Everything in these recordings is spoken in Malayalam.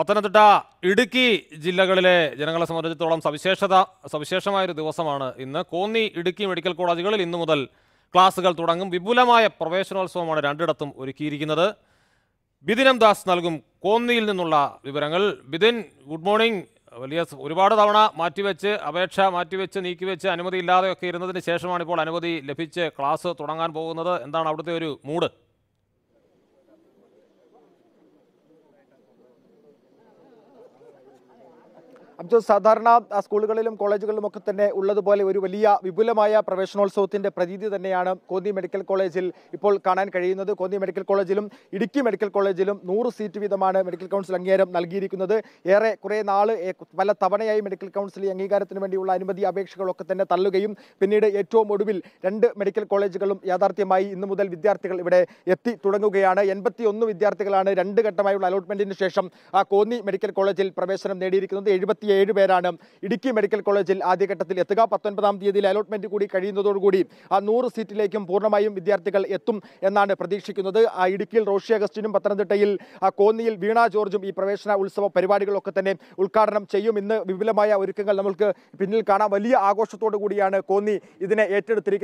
പത്തനംതിട്ട ഇടുക്കി ജില്ലകളിലെ ജനങ്ങളെ സംബന്ധിച്ചിടത്തോളം സവിശേഷത സവിശേഷമായൊരു ദിവസമാണ് ഇന്ന് കോന്നി ഇടുക്കി മെഡിക്കൽ കോളേജുകളിൽ ഇന്നു മുതൽ ക്ലാസുകൾ തുടങ്ങും വിപുലമായ പ്രവേശനോത്സവമാണ് രണ്ടിടത്തും ഒരുക്കിയിരിക്കുന്നത് ബിദിനം ദാസ് നൽകും കോന്നിയിൽ നിന്നുള്ള വിവരങ്ങൾ ബിദിൻ ഗുഡ് മോർണിംഗ് വലിയ ഒരുപാട് തവണ മാറ്റിവെച്ച് അപേക്ഷ മാറ്റിവെച്ച് നീക്കിവെച്ച് അനുമതി ഇല്ലാതെയൊക്കെ ഇരുന്നതിന് ശേഷമാണ് ഇപ്പോൾ അനുമതി ലഭിച്ച് ക്ലാസ് തുടങ്ങാൻ പോകുന്നത് എന്താണ് അവിടുത്തെ ഒരു മൂഡ് അബ്ദു സാധാരണ സ്കൂളുകളിലും കോളേജുകളിലും ഒക്കെ തന്നെ ഉള്ളതുപോലെ ഒരു വലിയ വിപുലമായ പ്രവേശനോത്സവത്തിന്റെ പ്രതീതി തന്നെയാണ് കോന്നി മെഡിക്കൽ കോളേജിൽ ഇപ്പോൾ കാണാൻ കഴിയുന്നത് കോന്നി മെഡിക്കൽ കോളേജിലും ഇടുക്കി മെഡിക്കൽ കോളേജിലും നൂറ് സീറ്റ് വീതമാണ് മെഡിക്കൽ കൗൺസിൽ അംഗീകാരം നൽകിയിരിക്കുന്നത് ഏറെ കുറെ നാൾ പല തവണയായി മെഡിക്കൽ കൗൺസിൽ അംഗീകാരത്തിന് വേണ്ടിയുള്ള അനുമതി അപേക്ഷകളൊക്കെ തന്നെ തള്ളുകയും പിന്നീട് ഏറ്റവും ഒടുവിൽ രണ്ട് മെഡിക്കൽ കോളേജുകളും യാഥാർത്ഥ്യമായി ഇന്നു മുതൽ വിദ്യാർത്ഥികൾ ഇവിടെ എത്തി തുടങ്ങുകയാണ് എൺപത്തി വിദ്യാർത്ഥികളാണ് രണ്ട് ഘട്ടമായുള്ള അലോട്ട്മെന്റിന് ശേഷം കോന്നി മെഡിക്കൽ കോളേജിൽ പ്രവേശനം നേടിയിരിക്കുന്നത് എഴുപത്തി എഴുപത്തി ഏഴ് പേരാണ് ഇടുക്കി മെഡിക്കൽ കോളേജിൽ ആദ്യഘട്ടത്തിൽ എത്തുക പത്തൊൻപതാം തീയതിയിൽ അലോട്ട്മെന്റ് കൂടി കഴിയുന്നതോടുകൂടി ആ നൂറ് സീറ്റിലേക്കും പൂർണ്ണമായും വിദ്യാർത്ഥികൾ എത്തും എന്നാണ് പ്രതീക്ഷിക്കുന്നത് ആ ഇടുക്കിയിൽ റോഷി അഗസ്റ്റിനും പത്തനംതിട്ടയിൽ കോന്നിയിൽ വീണ ജോർജും ഈ പ്രവേശന ഉത്സവ പരിപാടികളൊക്കെ തന്നെ ഉദ്ഘാടനം ചെയ്യും ഇന്ന് വിപുലമായ ഒരുക്കങ്ങൾ നമുക്ക് പിന്നിൽ കാണാം വലിയ ആഘോഷത്തോടു കൂടിയാണ് കോന്നി ഇതിനെ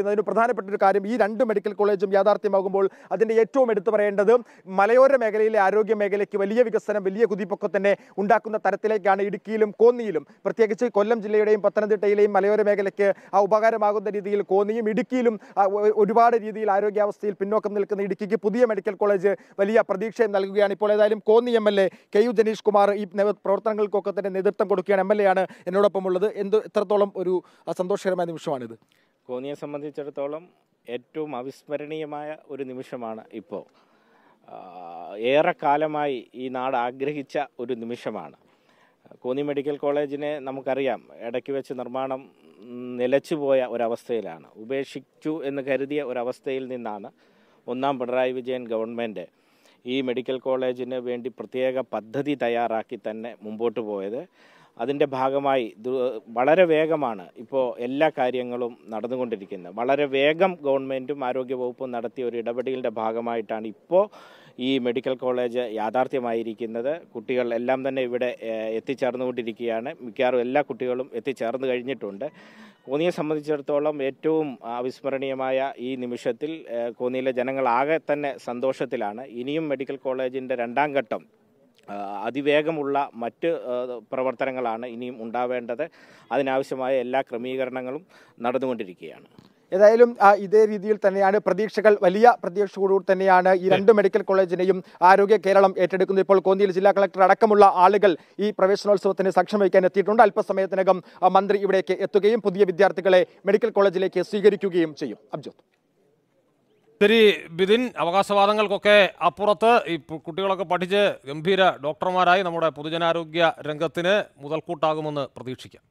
അതിന് പ്രധാനപ്പെട്ട ഒരു കാര്യം ഈ രണ്ട് മെഡിക്കൽ കോളേജും യാഥാർത്ഥ്യമാകുമ്പോൾ അതിൻ്റെ ഏറ്റവും എടുത്തു പറയേണ്ടത് മലയോര മേഖലയിലെ ആരോഗ്യ മേഖലയ്ക്ക് വലിയ വികസനം വലിയ കുതിപ്പൊക്കെ തന്നെ ഉണ്ടാക്കുന്ന തരത്തിലേക്കാണ് ഇടുക്കിയിലും കോന്നി കോന്നിയിലും പ്രത്യേകിച്ച് കൊല്ലം ജില്ലയുടെയും പത്തനംതിട്ടയിലെയും മലയോര മേഖലയ്ക്ക് ആ ഉപകാരമാകുന്ന രീതിയിൽ കോന്നിയും ഇടുക്കിയിലും ഒരുപാട് രീതിയിൽ ആരോഗ്യാവസ്ഥയിൽ പിന്നോക്കം നിൽക്കുന്ന ഇടുക്കിക്ക് പുതിയ മെഡിക്കൽ കോളേജ് വലിയ പ്രതീക്ഷയും നൽകുകയാണ് ഇപ്പോൾ ഏതായാലും Konni M L A K U Janeesh Kumar ഈ പ്രവർത്തനങ്ങൾക്കൊക്കെ തന്നെ നേതൃത്വം കൊടുക്കുകയാണ് എം എൽ എ ആണ് എന്നോടൊപ്പം ഉള്ളത് എന്ത് എത്രത്തോളം ഒരു സന്തോഷകരമായ നിമിഷമാണിത് കോന്നിയെ സംബന്ധിച്ചിടത്തോളം ഏറ്റവും അവിസ്മരണീയമായ ഒരു നിമിഷമാണ് ഇപ്പോൾ ഏറെക്കാലമായി ഈ നാട് ആഗ്രഹിച്ച ഒരു നിമിഷമാണ് കോന്നി മെഡിക്കൽ കോളേജിനെ നമുക്കറിയാം ഇടയ്ക്ക് വെച്ച് നിർമ്മാണം നിലച്ചുപോയ ഒരവസ്ഥയിലാണ് ഉപേക്ഷിച്ചു എന്ന് കരുതിയ ഒരവസ്ഥയിൽ നിന്നാണ് ഒന്നാം പിണറായി വിജയൻ ഗവൺമെൻറ് ഈ മെഡിക്കൽ കോളേജിന് വേണ്ടി പ്രത്യേക പദ്ധതി തയ്യാറാക്കി തന്നെ മുമ്പോട്ട് പോയത് അതിൻ്റെ ഭാഗമായി വളരെ വേഗമാണ് ഇപ്പോൾ എല്ലാ കാര്യങ്ങളും നടന്നുകൊണ്ടിരിക്കുന്നത് വളരെ വേഗം ഗവൺമെൻറ്റും ആരോഗ്യവകുപ്പും നടത്തിയ ഒരു ഇടപെടലിൻ്റെ ഭാഗമായിട്ടാണ് ഇപ്പോൾ ഈ മെഡിക്കൽ കോളേജ് യാഥാർത്ഥ്യമായിരിക്കുന്നത് കുട്ടികൾ എല്ലാം തന്നെ ഇവിടെ എത്തിച്ചേർന്നുകൊണ്ടിരിക്കുകയാണ് മിക്കവാറും എല്ലാ കുട്ടികളും എത്തിച്ചേർന്ന് കഴിഞ്ഞിട്ടുണ്ട് കോന്നിയെ സംബന്ധിച്ചിടത്തോളം ഏറ്റവും അവിസ്മരണീയമായ ഈ നിമിഷത്തിൽ കോന്നിയിലെ ആകെ തന്നെ സന്തോഷത്തിലാണ് ഇനിയും മെഡിക്കൽ കോളേജിൻ്റെ രണ്ടാം ഘട്ടം അതിവേഗമുള്ള മറ്റ് പ്രവർത്തനങ്ങളാണ് ഇനിയും ഉണ്ടാവേണ്ടത് അതിനാവശ്യമായ എല്ലാ ക്രമീകരണങ്ങളും നടന്നുകൊണ്ടിരിക്കുകയാണ് ഏതായാലും ഇതേ രീതിയിൽ തന്നെയാണ് പ്രതീക്ഷകൾ വലിയ പ്രതീക്ഷയോടുകൂടി തന്നെയാണ് ഈ രണ്ട് മെഡിക്കൽ കോളേജിനെയും ആരോഗ്യ കേരളം ഏറ്റെടുക്കുന്നത് ഇപ്പോൾ കോന്നിയിൽ ജില്ലാ കളക്ടർ അടക്കമുള്ള ആളുകൾ ഈ പ്രവേശനോത്സവത്തിന് സാക്ഷ്യം വഹിക്കാൻ എത്തിയിട്ടുണ്ട് അല്പസമയത്തിനകം മന്ത്രി ഇവിടേക്ക് എത്തുകയും പുതിയ വിദ്യാർത്ഥികളെ മെഡിക്കൽ കോളേജിലേക്ക് സ്വീകരിക്കുകയും ചെയ്യും അബ്ജോത്ത് ഒത്തിരി വിതിൻ അവകാശവാദങ്ങൾക്കൊക്കെ അപ്പുറത്ത് ഈ കുട്ടികളൊക്കെ പഠിച്ച് ഗംഭീര ഡോക്ടർമാരായി നമ്മുടെ പൊതുജനാരോഗ്യ രംഗത്തിന് മുതൽക്കൂട്ടാകുമെന്ന് പ്രതീക്ഷിക്കാം